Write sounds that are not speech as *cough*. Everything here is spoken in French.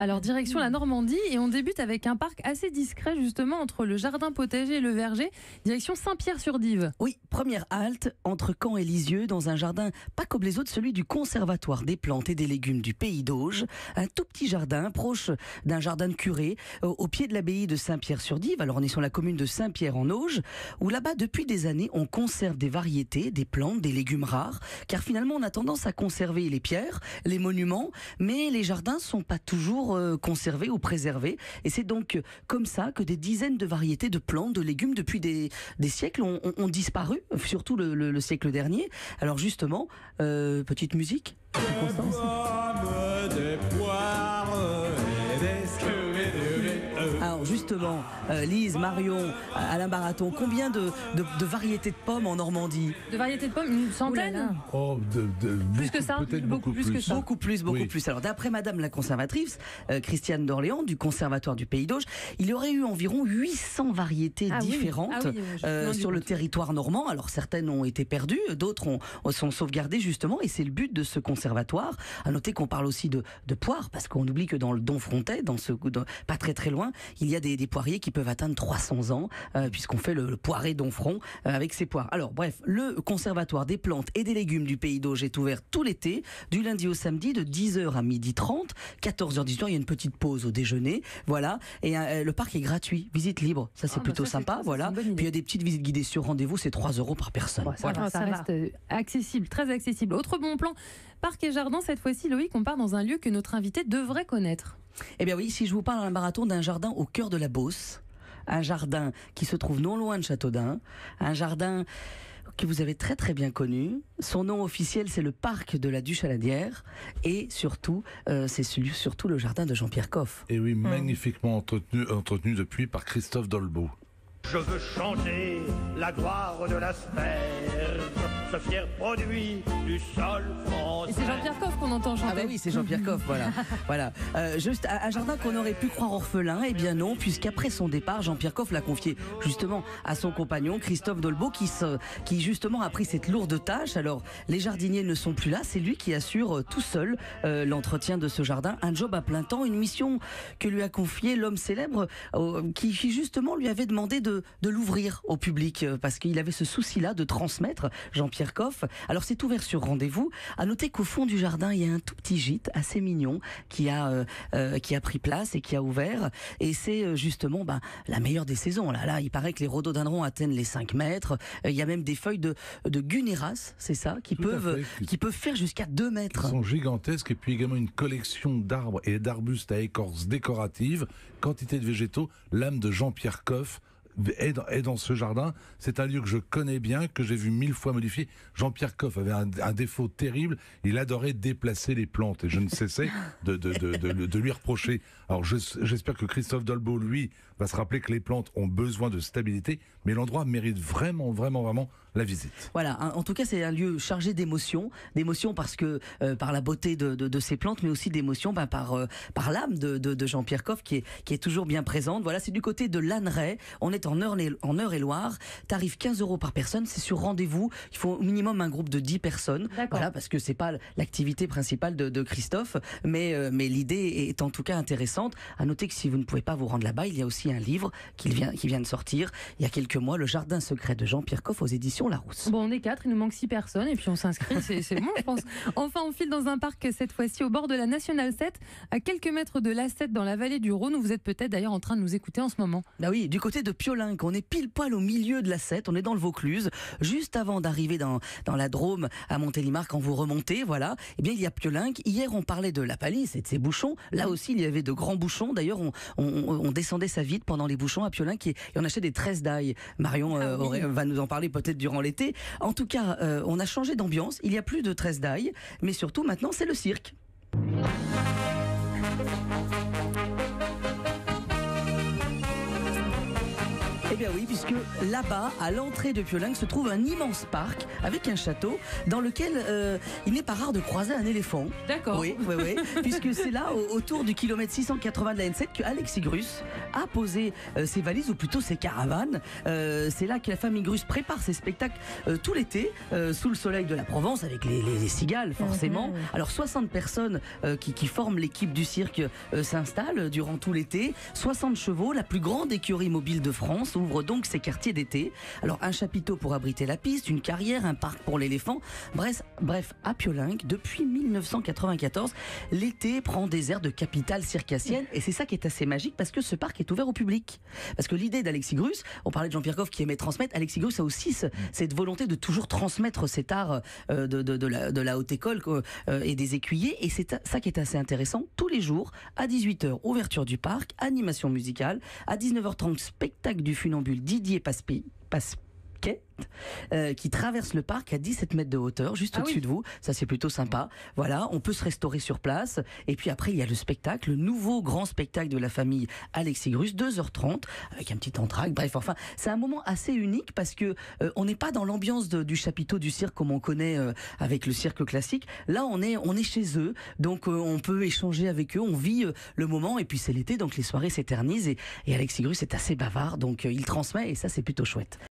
Alors direction la mmh. Normandie et on débute avec un parc assez discret justement entre le jardin potager et le verger, direction Saint-Pierre-sur-Dive. Oui, première halte entre Caen et Lisieux dans un jardin pas comme les autres, celui du Conservatoire des plantes et des légumes du Pays d'Auge, un tout petit jardin proche d'un jardin de curé euh, au, pied de l'abbaye de Saint-Pierre-sur-Dive. Alors on est sur la commune de Saint-Pierre-en-Auge où là-bas depuis des années on conserve des variétés, des plantes, des légumes rares car finalement on a tendance à conserver les pierres, les monuments, mais les jardins sont pas toujours euh, conserver ou préserver. Et c'est donc euh, comme ça que des dizaines de variétés de plantes, de légumes, depuis des, siècles, ont, disparu, surtout le, siècle dernier. Alors justement, euh, petite musique. justement, euh, Lise, Marion, euh, Alain Baraton, combien de, variétés de pommes en Normandie De variétés de pommes, une centaine oh, Plus que ça Peut-être beaucoup, plus, que ça. Beaucoup plus, beaucoup plus. Alors d'après Madame la conservatrice, euh, Christiane d'Orléans, du Conservatoire du Pays d'Auge, il y aurait eu environ 800 variétés ah différentes ah sur le territoire normand. Alors certaines ont été perdues, d'autres ont, sont sauvegardées justement, et c'est le but de ce conservatoire. À noter qu'on parle aussi de, de poires, parce qu'on oublie que dans le Don Frontet, dans ce, pas très très loin, il y a il y a des, poiriers qui peuvent atteindre 300 ans, euh, puisqu'on fait le, poiré d'Onfron euh, avec ses poires. Alors bref, le Conservatoire des plantes et des légumes du Pays d'Auge est ouvert tout l'été, du lundi au samedi, de 10h à 12h30, 14h, 18h, il y a une petite pause au déjeuner, voilà. Et euh, le parc est gratuit, visite libre, ça c'est ah, bah plutôt sympa, voilà. Puis il y a des petites visites guidées sur rendez-vous, c'est 3 euros par personne. ça, reste accessible, très accessible. Autre bon plan, parc et jardin, cette fois-ci Loïc, on part dans un lieu que notre invité devrait connaître. Eh bien oui, si je vous parle en un marathon d'un jardin au cœur de la Beauce, un jardin qui se trouve non loin de Châteaudun, un jardin que vous avez très très bien connu. Son nom officiel, c'est le parc de la Duchaladière et surtout, euh, c'est surtout le jardin de Jean-Pierre Coff. Et oui, hmm. magnifiquement entretenu, entretenu depuis par Christophe Dolbeau. Je veux chanter la gloire de la sphère, ce fier produit du sol français. Et c'est Jean-Pierre Coff qu'on entend chanter. Ah bah oui, c'est Jean-Pierre Coff, voilà. *laughs* voilà. Euh, juste un Jardin qu'on aurait pu croire orphelin, et eh bien non, puisqu'après son départ, Jean-Pierre Coff l'a confié justement à son compagnon Christophe Dolbeau, qui, qui justement a pris cette lourde tâche. Alors les jardiniers ne sont plus là, c'est lui qui assure euh, tout seul euh, l'entretien de ce jardin, un job à plein temps, une mission que lui a confiée l'homme célèbre, qui justement lui avait demandé de de, l'ouvrir au public euh, parce qu'il avait ce souci-là de transmettre Jean-Pierre Coff. Alors c'est ouvert sur rendez-vous. À noter qu'au fond du jardin, il y a un tout petit gîte assez mignon qui a euh, euh, qui a pris place et qui a ouvert. Et c'est justement ben, la meilleure des saisons. Là, là, il paraît que les rhododendrons atteignent les 5 mètres. Il y a même des feuilles de, de c'est ça, qui peuvent qui peuvent faire jusqu'à 2 mètres. sont gigantesques et puis également une collection d'arbres et d'arbustes à écorce décorative, quantité de végétaux, l'âme de Jean-Pierre Coff est dans, ce jardin. C'est un lieu que je connais bien, que j'ai vu mille fois modifier. Jean-Pierre Coff avait un, défaut terrible. Il adorait déplacer les plantes et je ne cessais de, de, de, de, lui reprocher. Alors j'espère que Christophe Dolbeau, lui, va se rappeler que les plantes ont besoin de stabilité, mais l'endroit mérite vraiment, vraiment, vraiment la visite. Voilà, en tout cas, c'est un lieu chargé d'émotions, d'émotions parce que euh, par la beauté de, de, ces plantes, mais aussi d'émotions ben, par, euh, par l'âme de, Jean-Pierre Coff qui est, qui est toujours bien présente. Voilà, c'est du côté de l'Anneray. On est en heure et loire Tarif 15 euros par personne, c'est sur rendez-vous. Il faut au minimum un groupe de 10 personnes. Voilà, parce que c'est pas l'activité principale de, Christophe, mais, euh, mais l'idée est en tout cas intéressante. À noter que si vous ne pouvez pas vous rendre là-bas, il y a aussi un livre qui vient, qui vient de sortir il y a quelques mois, Le Jardin secret de Jean-Pierre Coff aux éditions Larousse. Bon, on est quatre, il nous manque six personnes et puis on s'inscrit, c'est bon, je pense. *laughs* Enfin, on file dans un parc cette fois-ci au bord de la Nationale 7, à quelques mètres de l'A7 dans la vallée du Rhône où vous êtes peut-être d'ailleurs en train de nous écouter en ce moment. Bah oui, du côté de Pio on est pile poil au milieu de la 7 on est dans le Vaucluse, juste avant d'arriver dans, la Drôme à Montélimar quand vous remontez, voilà. Eh bien, il y a Piolinque. Hier, on parlait de la palisse et de ses bouchons. Là aussi, il y avait de grands bouchons. D'ailleurs, on, descendait sa vide pendant les bouchons à Piolinque et on achetait des tresses d'ail. Marion ah euh, va nous en parler peut-être durant l'été. En tout cas, euh, on a changé d'ambiance. Il y a plus de tresses d'ail, mais surtout maintenant, c'est le cirque. Eh bien oui, puisque là-bas, à l'entrée de Piolingue, se trouve un immense parc avec un château dans lequel euh, il n'est pas rare de croiser un éléphant. D'accord. Oui, oui, oui. *laughs* puisque c'est là, autour du kilomètre 680 de la N7, que Alexis Grus a posé euh, ses valises, ou plutôt ses caravanes. Euh, c'est là que la famille Grus prépare ses spectacles tout l'été, sous le soleil de la Provence, avec les, cigales, mhm. forcément. Alors 60 personnes qui, forment l'équipe du cirque s'installent durant tout l'été. 60 chevaux, la plus grande écurie mobile de France, donc ces quartiers d'été. Alors un chapiteau pour abriter la piste, une carrière, un parc pour l'éléphant. Bref, bref, à Piolinque, depuis 1994, l'été prend des airs de capitale circassienne et c'est ça qui est assez magique parce que ce parc est ouvert au public. Parce que l'idée d'Alexis Grus, on parlait de Jean-Pierre Goff qui aimait transmettre, Alexis Grus a aussi cette volonté de toujours transmettre cet art euh, de, de, la, haute école euh, et des écuyers et c'est ça qui est assez intéressant. Tous les jours, à 18h, ouverture du parc, animation musicale, à 19h30, spectacle du funérail funambule Didier Paspi, Passe euh, qui traverse le parc à 17 mètres de hauteur, juste ah au-dessus de vous. Ça, c'est plutôt sympa. Voilà, on peut se restaurer sur place. Et puis après, il y a le spectacle, le nouveau grand spectacle de la famille Alexis Grus, 2h30, avec un petit entracte. Bref, enfin, c'est un moment assez unique parce que euh, on n'est pas dans l'ambiance du chapiteau du cirque comme on connaît euh, avec le cirque classique. Là, on est, on est chez eux, donc on peut échanger avec eux, on vit le moment. Et puis c'est l'été, donc les soirées s'éternisent. Et, et Alexis Grus est assez bavard, donc il transmet et ça, c'est plutôt chouette.